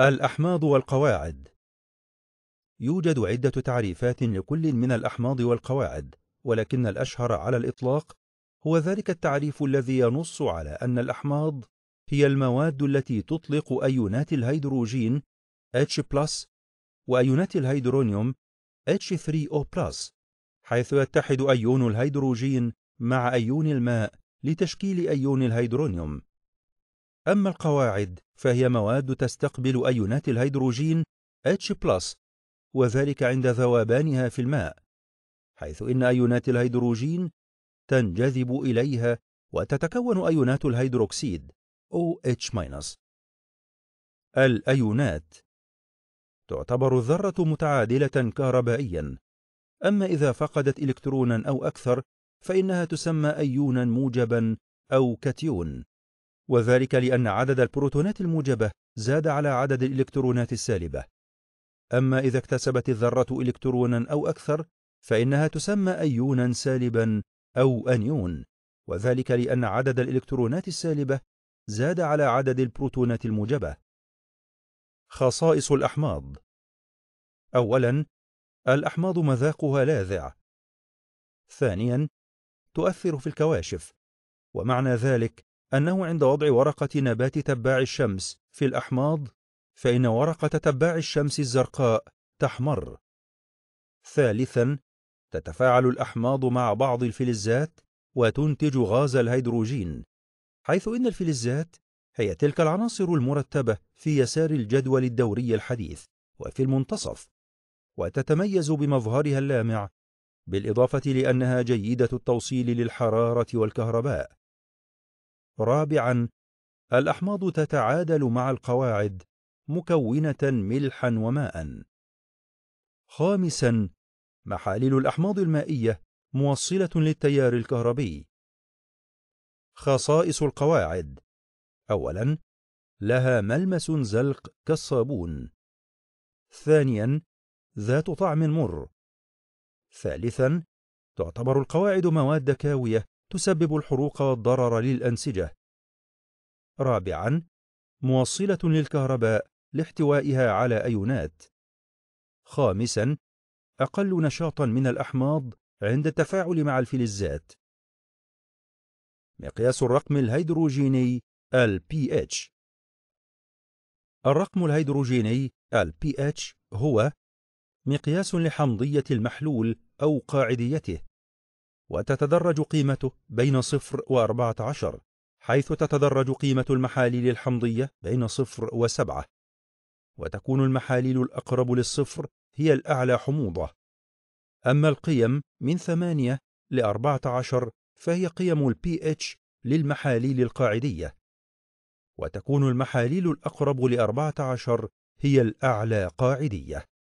الأحماض والقواعد يوجد عدة تعريفات لكل من الأحماض والقواعد ولكن الأشهر على الإطلاق هو ذلك التعريف الذي ينص على أن الأحماض هي المواد التي تطلق أيونات الهيدروجين H+, وأيونات الهيدرونيوم H3O+, حيث يتحد أيون الهيدروجين مع أيون الماء لتشكيل أيون الهيدرونيوم أما القواعد فهي مواد تستقبل أيونات الهيدروجين H+, وذلك عند ذوبانها في الماء حيث إن أيونات الهيدروجين تنجذب إليها وتتكون أيونات الهيدروكسيد OH-. الأيونات تعتبر الذرة متعادلة كهربائيا أما إذا فقدت إلكترونا أو أكثر فإنها تسمى أيونا موجبا أو كاتيون. وذلك لأن عدد البروتونات الموجبة زاد على عدد الإلكترونات السالبة أما إذا اكتسبت الذرة إلكترونا أو أكثر فإنها تسمى أيونا سالبا أو أنيون وذلك لأن عدد الإلكترونات السالبة زاد على عدد البروتونات الموجبة خصائص الأحماض أولا الأحماض مذاقها لاذع ثانيا تؤثر في الكواشف ومعنى ذلك أنه عند وضع ورقة نبات تباع الشمس في الأحماض فإن ورقة تباع الشمس الزرقاء تحمر ثالثا تتفاعل الأحماض مع بعض الفلزات وتنتج غاز الهيدروجين حيث إن الفلزات هي تلك العناصر المرتبة في يسار الجدول الدوري الحديث وفي المنتصف وتتميز بمظهرها اللامع بالإضافة لأنها جيدة التوصيل للحرارة والكهرباء رابعا الأحماض تتعادل مع القواعد مكونة ملحا وماء خامسا محاليل الأحماض المائية موصلة للتيار الكهربي خصائص القواعد أولا لها ملمس زلق كالصابون ثانيا ذات طعم مر ثالثا تعتبر القواعد مواد كاوية تسبب الحروق والضرر للأنسجة. رابعًا، موصلة للكهرباء لاحتوائها على أيونات. خامسًا، أقل نشاطًا من الأحماض عند التفاعل مع الفلزات. مقياس الرقم الهيدروجيني pH الرقم الهيدروجيني pH هو مقياس لحمضية المحلول أو قاعديته وتتدرج قيمته بين صفر وأربعة عشر حيث تتدرج قيمة المحاليل الحمضية بين صفر وسبعة وتكون المحاليل الأقرب للصفر هي الأعلى حموضة أما القيم من ثمانية لأربعة عشر فهي قيم الـ pH للمحاليل القاعدية وتكون المحاليل الأقرب لأربعة عشر هي الأعلى قاعدية